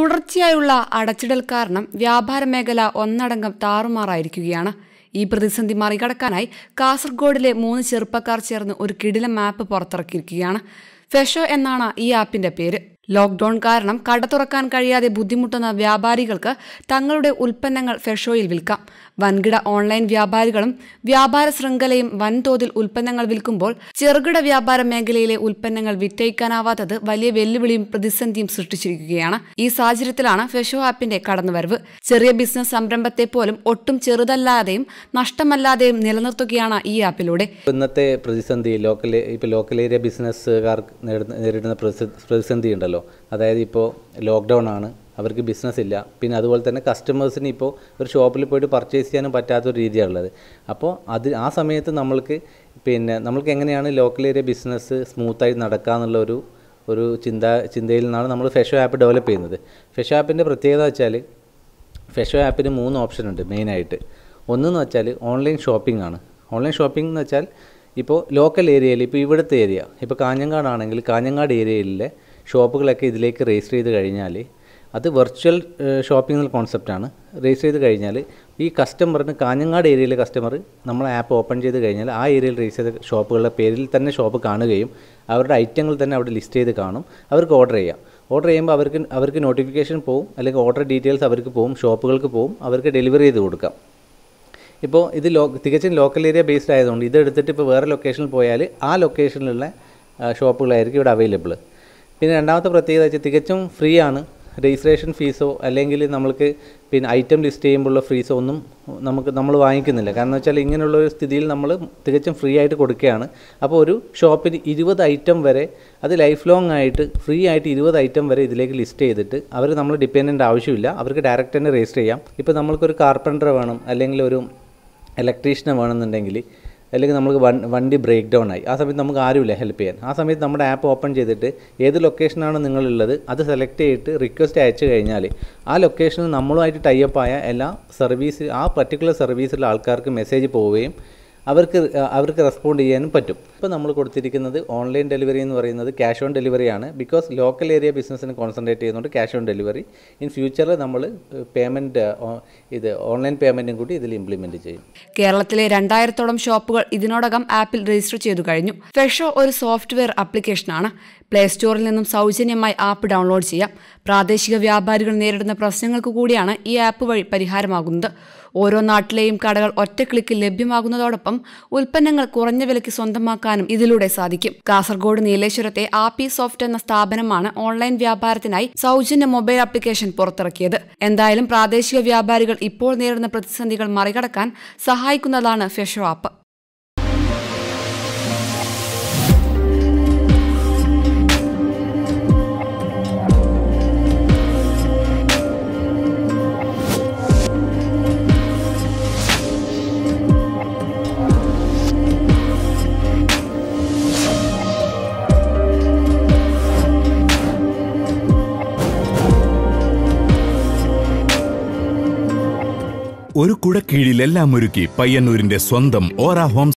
തുടർച്ചയായുള്ള അടച്ചിടൽ കാരണം വ്യാപാര മേഖല ഒന്നടങ്കം താറുമാറായിരിക്കുകയാണ് ഈ പ്രതിസന്ധി മറികടക്കാനായി കാസർഗോഡിലെ മൂന്ന് ചെറുപ്പക്കാർ ചേർന്ന് ഒരു കിടിലം മാപ്പ് പുറത്തിറക്കിയിരിക്കുകയാണ് ഫെഷോ എന്നാണ് ഈ ആപ്പിന്റെ പേര് ലോക്ക്ഡൌൺ കാരണം കട തുറക്കാൻ കഴിയാതെ ബുദ്ധിമുട്ടുന്ന വ്യാപാരികൾക്ക് തങ്ങളുടെ ഉൽപ്പന്നങ്ങൾ ഫെഷോയിൽ വിൽക്കാം വൻകിട ഓൺലൈൻ വ്യാപാരികളും വ്യാപാര ശൃംഖലയും വൻതോതിൽ ഉൽപ്പന്നങ്ങൾ വിൽക്കുമ്പോൾ ചെറുകിട വ്യാപാര മേഖലയിലെ ഉൽപ്പന്നങ്ങൾ വിറ്റയിക്കാനാവാത്തത് വലിയ വെല്ലുവിളിയും പ്രതിസന്ധിയും സൃഷ്ടിച്ചിരിക്കുകയാണ് ഈ സാഹചര്യത്തിലാണ് ഫെഷോ ആപ്പിന്റെ കടന്നുവരവ് ചെറിയ ബിസിനസ് സംരംഭത്തെ പോലും ഒട്ടും ചെറുതല്ലാതെയും നഷ്ടമല്ലാതെയും നിലനിർത്തുകയാണ് ഈ ആപ്പിലൂടെ ഇന്നത്തെ പ്രതിസന്ധി ലോക്കൽ ലോക്കൽ ഏരിയ ബിസിനസ്സുകാർ നേരിടുന്ന പ്രതിസന്ധി ഉണ്ടല്ലോ ഉണ്ടല്ലോ അതായത് ഇപ്പോൾ ലോക്ക്ഡൗൺ ആണ് അവർക്ക് ബിസിനസ് ഇല്ല പിന്നെ അതുപോലെ തന്നെ കസ്റ്റമേഴ്സിന് ഇപ്പോൾ ഒരു ഷോപ്പിൽ പോയിട്ട് പർച്ചേസ് ചെയ്യാനും പറ്റാത്തൊരു രീതിയാണുള്ളത് അപ്പോൾ അത് ആ സമയത്ത് നമ്മൾക്ക് പിന്നെ നമ്മൾക്ക് എങ്ങനെയാണ് ലോക്കൽ ഏരിയ ബിസിനസ് സ്മൂത്തായി നടക്കുക എന്നുള്ള ഒരു ഒരു ചിന്ത ചിന്തയിൽ നിന്നാണ് നമ്മൾ ഫെഷോ ആപ്പ് ഡെവലപ്പ് ചെയ്യുന്നത് ഫെഷോ ആപ്പിൻ്റെ പ്രത്യേകത വെച്ചാൽ ഫെഷോ ആപ്പിന് മൂന്ന് ഓപ്ഷൻ ഉണ്ട് മെയിനായിട്ട് ഒന്നെന്ന് വെച്ചാൽ ഓൺലൈൻ ഷോപ്പിംഗ് ആണ് ഓൺലൈൻ ഷോപ്പിംഗ് എന്ന് വെച്ചാൽ ഇപ്പോൾ ലോക്കൽ ഏരിയയിൽ ഇപ്പോൾ ഇവിടുത്തെ ഏരിയ ഇപ്പോൾ കാഞ്ഞങ്ങാടാണെങ്കിൽ കാഞ്ഞങ്ങാട് ഏരിയയിലെ ഷോപ്പുകളൊക്കെ ഇതിലേക്ക് രജിസ്റ്റർ ചെയ്ത് കഴിഞ്ഞാൽ അത് വെർച്വൽ ഷോപ്പിംഗ് എന്നുള്ള കോൺസെപ്റ്റാണ് രജിസ്റ്റർ ചെയ്ത് കഴിഞ്ഞാൽ ഈ കസ്റ്റമറിന് കാഞ്ഞങ്ങാട് ഏരിയയിലെ കസ്റ്റമർ നമ്മൾ ആപ്പ് ഓപ്പൺ ചെയ്ത് കഴിഞ്ഞാൽ ആ ഏരിയയിൽ രജിസ്റ്റർ ചെയ്ത ഷോപ്പുകളുടെ പേരിൽ തന്നെ ഷോപ്പ് കാണുകയും അവരുടെ ഐറ്റങ്ങൾ തന്നെ അവിടെ ലിസ്റ്റ് ചെയ്ത് കാണും അവർക്ക് ഓർഡർ ചെയ്യാം ഓർഡർ ചെയ്യുമ്പോൾ അവർക്ക് അവർക്ക് നോട്ടിഫിക്കേഷൻ പോകും അല്ലെങ്കിൽ ഓർഡർ ഡീറ്റെയിൽസ് അവർക്ക് പോകും ഷോപ്പുകൾക്ക് പോകും അവർക്ക് ഡെലിവറി ചെയ്ത് കൊടുക്കാം ഇപ്പോൾ ഇത് ലോ തികച്ചും ലോക്കൽ ഏരിയ ബേസ്ഡ് ആയതുകൊണ്ട് ഇതെടുത്തിട്ട് ഇപ്പോൾ വേറെ ലൊക്കേഷനിൽ പോയാൽ ആ ലൊക്കേഷനിലുള്ള ഷോപ്പുകളായിരിക്കും ഇവിടെ അവൈലബിൾ പിന്നെ രണ്ടാമത്തെ പ്രത്യേകത വെച്ചാൽ തികച്ചും ഫ്രീ ആണ് രജിസ്ട്രേഷൻ ഫീസോ അല്ലെങ്കിൽ നമ്മൾക്ക് പിന്നെ ഐറ്റം ലിസ്റ്റ് ചെയ്യുമ്പോഴുള്ള ഫീസോ ഒന്നും നമുക്ക് നമ്മൾ വാങ്ങിക്കുന്നില്ല കാരണം വെച്ചാൽ ഇങ്ങനെയുള്ള ഒരു സ്ഥിതിയിൽ നമ്മൾ തികച്ചും ഫ്രീ ആയിട്ട് കൊടുക്കുകയാണ് അപ്പോൾ ഒരു ഷോപ്പിന് ഇരുപത് ഐറ്റം വരെ അത് ലൈഫ് ലോങ് ആയിട്ട് ഫ്രീ ആയിട്ട് ഇരുപത് ഐറ്റം വരെ ഇതിലേക്ക് ലിസ്റ്റ് ചെയ്തിട്ട് അവർ നമ്മൾ ഡിപ്പെൻഡൻ്റ് ആവശ്യമില്ല അവർക്ക് ഡയറക്റ്റ് തന്നെ രജിസ്റ്റർ ചെയ്യാം ഇപ്പോൾ നമ്മൾക്കൊരു കാർപ്പൻറ്റർ വേണം അല്ലെങ്കിൽ ഒരു ഇലക്ട്രീഷ്യനെ വേണമെന്നുണ്ടെങ്കിൽ അല്ലെങ്കിൽ നമുക്ക് വണ്ടി ബ്രേക്ക് ഡൗൺ ആയി ആ സമയത്ത് നമുക്ക് ആരുമില്ല ഹെൽപ്പ് ചെയ്യാൻ ആ സമയത്ത് നമ്മുടെ ആപ്പ് ഓപ്പൺ ചെയ്തിട്ട് ഏത് ലൊക്കേഷനാണ് നിങ്ങളുള്ളത് അത് സെലക്ട് ചെയ്തിട്ട് റിക്വസ്റ്റ് അയച്ചു കഴിഞ്ഞാൽ ആ ലൊക്കേഷനിൽ നമ്മളുമായിട്ട് ടൈ അപ്പ് ആയ എല്ലാ സർവീസ് ആ പർട്ടിക്കുലർ സർവീസിലുള്ള ആൾക്കാർക്ക് മെസ്സേജ് പോവുകയും അവർക്ക് അവർക്ക് റെസ്പോണ്ട് ചെയ്യാനും പറ്റും ഇപ്പോൾ നമ്മൾ കൊടുത്തിരിക്കുന്നത് ഓൺലൈൻ ഡെലിവറി എന്ന് പറയുന്നത് ക്യാഷ് ഓൺ ഡെലിവറി ആണ് ബിക്കോസ് ലോക്കൽ ഏരിയ ബിസിനസ്സിന് കോൺസെൻട്രേറ്റ് ചെയ്യുന്നുണ്ട് ക്യാഷ് ഓൺ ഡെലിവറി ഇൻ ഫ്യൂച്ചറിൽ നമ്മൾ പേയ്മെൻറ്റ് ഇത് ഓൺലൈൻ പേയ്മെൻറ്റും കൂടി ഇതിൽ ഇംപ്ലിമെൻ്റ് ചെയ്യും കേരളത്തിലെ രണ്ടായിരത്തോളം ഷോപ്പുകൾ ഇതിനോടകം ആപ്പിൽ രജിസ്റ്റർ ചെയ്തു കഴിഞ്ഞു ഫ്രഷോ ഒരു സോഫ്റ്റ്വെയർ ആപ്ലിക്കേഷനാണ് പ്ലേ സ്റ്റോറിൽ നിന്നും സൗജന്യമായി ആപ്പ് ഡൗൺലോഡ് ചെയ്യാം പ്രാദേശിക വ്യാപാരികൾ നേരിടുന്ന പ്രശ്നങ്ങൾക്ക് കൂടിയാണ് ഈ ആപ്പ് വഴി പരിഹാരമാകുന്നത് ഓരോ നാട്ടിലെയും കടകൾ ഒറ്റ ക്ലിക്കിൽ ലഭ്യമാകുന്നതോടൊപ്പം ഉൽപ്പന്നങ്ങൾ കുറഞ്ഞ വിലയ്ക്ക് സ്വന്തമാക്കാനും ഇതിലൂടെ സാധിക്കും കാസർഗോഡ് നീലേശ്വരത്തെ ആപ്പി സോഫ്റ്റ് എന്ന സ്ഥാപനമാണ് ഓൺലൈൻ വ്യാപാരത്തിനായി സൗജന്യ മൊബൈൽ ആപ്ലിക്കേഷൻ പുറത്തിറക്കിയത് എന്തായാലും പ്രാദേശിക വ്യാപാരികൾ ഇപ്പോൾ നേരിടുന്ന പ്രതിസന്ധികൾ മറികടക്കാൻ സഹായിക്കുന്നതാണ് ഫെഷോ ആപ്പ് ഒരു കുഴക്കീഴിലെല്ലാം ഒരുക്കി പയ്യന്നൂരിന്റെ സ്വന്തം ഓറ ഹോം